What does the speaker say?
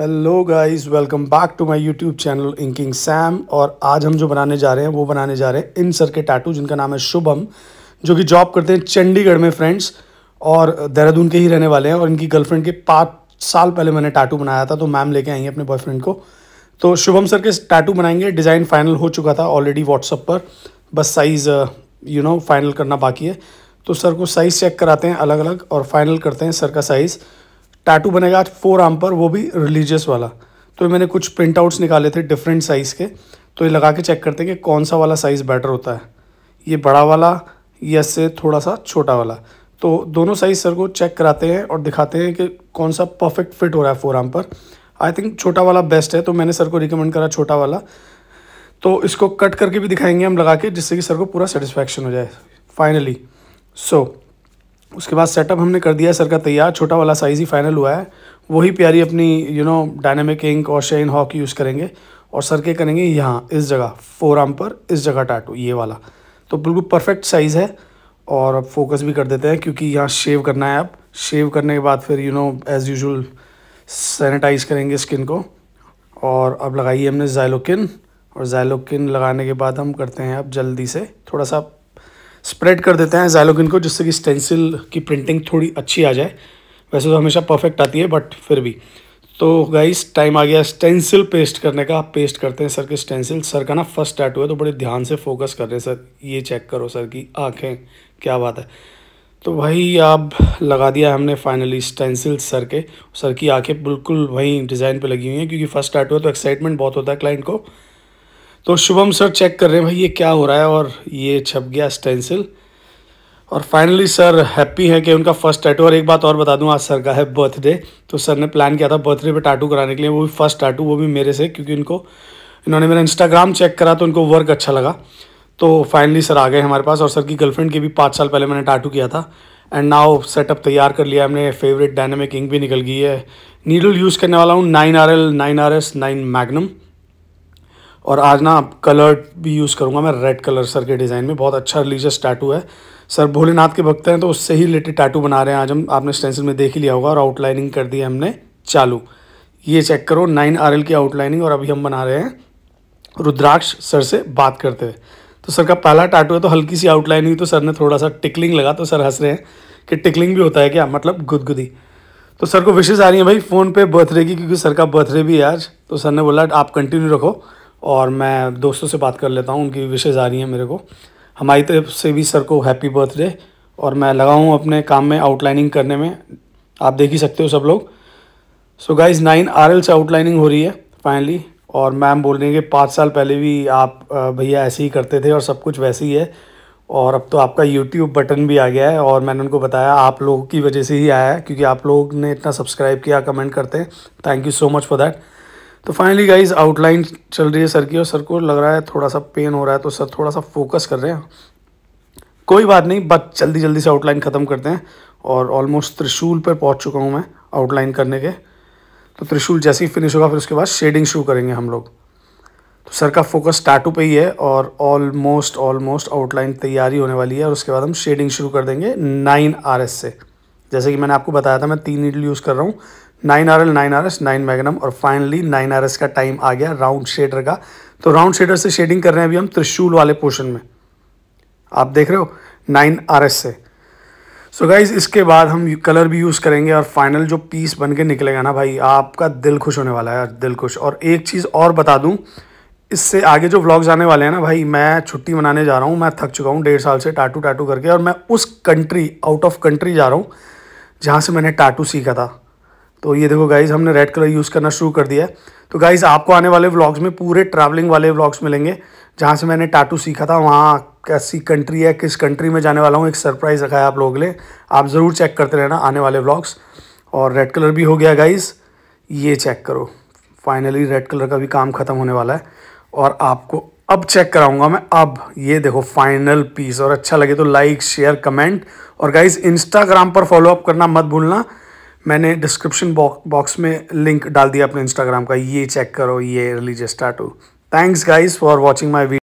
hello guys welcome back to my YouTube channel inking Sam और आज हम जो बनाने जा रहे हैं वो बनाने जा रहे हैं इन सर के टाटू जिनका नाम है शुभम जो कि जॉब करते हैं चंडीगढ़ में फ्रेंड्स और देहरादून के ही रहने वाले हैं और इनकी गर्लफ्रेंड के पाँच साल पहले मैंने टाटू बनाया था तो मैम लेके आई हैं अपने बॉयफ्रेंड को तो शुभम सर के टाटू बनाएंगे डिज़ाइन फाइनल हो चुका था ऑलरेडी व्हाट्सअप पर बस साइज़ यू नो फाइनल करना बाकी है तो सर को साइज़ चेक कराते हैं अलग अलग और फाइनल करते हैं सर का साइज़ टैटू बनेगा फोर आर्म पर वो भी रिलीजियस वाला तो मैंने कुछ प्रिंट आउट्स निकाले थे डिफरेंट साइज़ के तो ये लगा के चेक करते हैं कि कौन सा वाला साइज़ बेटर होता है ये बड़ा वाला या से थोड़ा सा छोटा वाला तो दोनों साइज़ सर को चेक कराते हैं और दिखाते हैं कि कौन सा परफेक्ट फिट हो रहा है फोर आर्म पर आई थिंक छोटा वाला बेस्ट है तो मैंने सर को रिकमेंड करा छोटा वाला तो इसको कट करके भी दिखाएंगे हम लगा के जिससे कि सर को पूरा सेटिस्फैक्शन हो जाए फाइनली सो so, उसके बाद सेटअप हमने कर दिया सर का तैयार छोटा वाला साइज़ ही फाइनल हुआ है वही प्यारी अपनी यू नो डायनेमिक इंक और शेन हॉक यूज़ करेंगे और सर के करेंगे यहाँ इस जगह फोर आर्म पर इस जगह टाटू ये वाला तो बिल्कुल परफेक्ट साइज़ है और अब फोकस भी कर देते हैं क्योंकि यहाँ शेव करना है अब शेव करने के बाद फिर you know as usual sanitize करेंगे स्किन को और अब लगाइए हमने जायलोकिन और जायलोकिन लगाने के बाद हम करते हैं अब जल्दी से थोड़ा सा स्प्रेड कर देते हैं जैलोगिन को जिससे कि स्टेंसिल की प्रिंटिंग थोड़ी अच्छी आ जाए वैसे तो हमेशा परफेक्ट आती है बट फिर भी तो गाइस टाइम आ गया स्टेंसिल पेस्ट करने का आप पेस्ट करते हैं सर के स्टेंसिल सर का ना फर्स्ट टैटू है तो बड़े ध्यान से फोकस कर रहे हैं सर ये चेक करो सर की आँखें क्या बात है तो भाई आप लगा दिया हमने फाइनली स्टेंसिल सर के सर की आंखें बिल्कुल वहीं डिज़ाइन पर लगी हुई हैं क्योंकि फर्स्ट टैटू है तो एक्साइटमेंट बहुत होता है क्लाइंट को तो शुभम सर चेक कर रहे हैं भाई ये क्या हो रहा है और ये छप गया स्टेंसिल और फाइनली सर हैप्पी है कि उनका फर्स्ट टैटू और एक बात और बता दूं आज सर का है बर्थडे तो सर ने प्लान किया था बर्थडे पे टाटू कराने के लिए वो भी फर्स्ट टाटू वो भी मेरे से क्योंकि उनको इन्होंने मेरा इंस्टाग्राम चेक करा तो उनको वर्क अच्छा लगा तो फाइनली सर आ गए हमारे पास और सर की गर्लफ्रेंड के भी पाँच साल पहले मैंने टाटू किया था एंड नाउ सेटअप तैयार कर लिया हमने फेवरेट डायनेमिक इंक भी निकल गई है नीडल यूज़ करने वाला हूँ nine R L nine R S nine magnum और आज ना कलर भी यूज़ करूँगा मैं रेड कलर सर के डिज़ाइन में बहुत अच्छा रिलीजियस टैटू है सर भोलेनाथ के भक्त हैं तो उससे ही रिलेटेड टैटू बना रहे हैं आज हम आपने स्टेंसिल में देख ही लिया होगा और आउटलाइनिंग कर दी है हमने चालू ये चेक करो नाइन आर की आउटलाइनिंग और अभी हम बना रहे हैं रुद्राक्ष सर से बात करते हुए तो सर का पहला टैटू है तो हल्की सी आउटलाइन हुई तो सर ने थोड़ा सा टिकलिंग लगा तो सर हंस रहे हैं कि टिकलिंग भी होता है क्या मतलब गुदगुदी तो सर को विशेज़ आ रही है भाई फ़ोन पे बर्थडे की क्योंकि सर का बर्थडे भी है आज तो सर ने बोला आप कंटिन्यू रखो और मैं दोस्तों से बात कर लेता हूँ उनकी विशेष आ रही हैं मेरे को हमारी तरफ से भी सर को हैप्पी बर्थडे और मैं लगा हूँ अपने काम में आउटलाइनिंग करने में आप देख ही सकते हो सब लोग so guys nine R L से आउटलाइनिंग हो रही है फाइनली और मैम बोल रही हैं कि पाँच साल पहले भी आप भैया ऐसे ही करते थे और सब कुछ वैसे ही है और अब तो आपका यूट्यूब बटन भी आ गया है और मैंने उनको बताया आप लोगों की वजह से ही आया है क्योंकि आप लोग ने इतना सब्सक्राइब किया कमेंट करते हैं thank you so much for that तो फाइनली गाइज आउटलाइन चल रही है सर की और सर को लग रहा है थोड़ा सा पेन हो रहा है तो सर थोड़ा सा फोकस कर रहे हैं कोई बात नहीं बस जल्दी जल्दी से आउटलाइन ख़त्म करते हैं और ऑलमोस्ट त्रिशूल पर पहुंच चुका हूं मैं आउटलाइन करने के तो त्रिशूल जैसे ही फिनिश होगा फिर उसके बाद शेडिंग शुरू करेंगे हम लोग तो सर का फोकस टाटू पे ही है और ऑलमोस्ट ऑलमोस्ट आउटलाइन तैयारी होने वाली है और उसके बाद हम शेडिंग शुरू कर देंगे नाइन आर से जैसे कि मैंने आपको बताया था मैं तीन नीडल यूज़ कर रहा हूँ nine R L nine R S nine magnum और फाइनली नाइन आर एस का टाइम आ गया राउंड शेडर का तो राउंड शेडर से शेडिंग कर रहे हैं अभी हम त्रिशूल वाले पोर्शन में आप देख रहे हो नाइन आर एस से सो so गाइज इसके बाद हम कलर भी यूज़ करेंगे और फाइनल जो पीस बन के निकलेगा ना भाई आपका दिल खुश होने वाला है दिल खुश और एक चीज़ और बता दूँ इससे आगे जो व्लॉग्स आने वाले हैं ना भाई मैं छुट्टी मनाने जा रहा हूँ मैं थक चुका हूँ डेढ़ साल से टाटू टाटू करके और मैं उस कंट्री आउट ऑफ कंट्री जा रहा हूँ जहाँ से मैंने टाटू सीखा था तो ये देखो गाइज़ हमने रेड कलर यूज़ करना शुरू कर दिया है तो गाइज़ आपको आने वाले व्लॉग्स में पूरे ट्रैवलिंग वाले व्लॉग्स मिलेंगे जहाँ से मैंने टाटू सीखा था वहाँ कैसी कंट्री है किस कंट्री में जाने वाला हूँ एक सरप्राइज़ रखा है आप लोगों के लिए आप ज़रूर चेक करते रहना आने वाले व्लॉग्स और रेड कलर भी हो गया गाइज़ ये चेक करो फाइनली रेड कलर का भी काम ख़त्म होने वाला है और आपको अब चेक कराऊंगा मैं अब ये देखो फाइनल पीस और अच्छा लगे तो लाइक शेयर कमेंट और गाइज इंस्टाग्राम पर फॉलोअप करना मत भूलना मैंने डिस्क्रिप्शन बॉक्स में लिंक डाल दिया अपने इंस्टाग्राम का ये चेक करो ये religious tattoo thanks guys for watching my video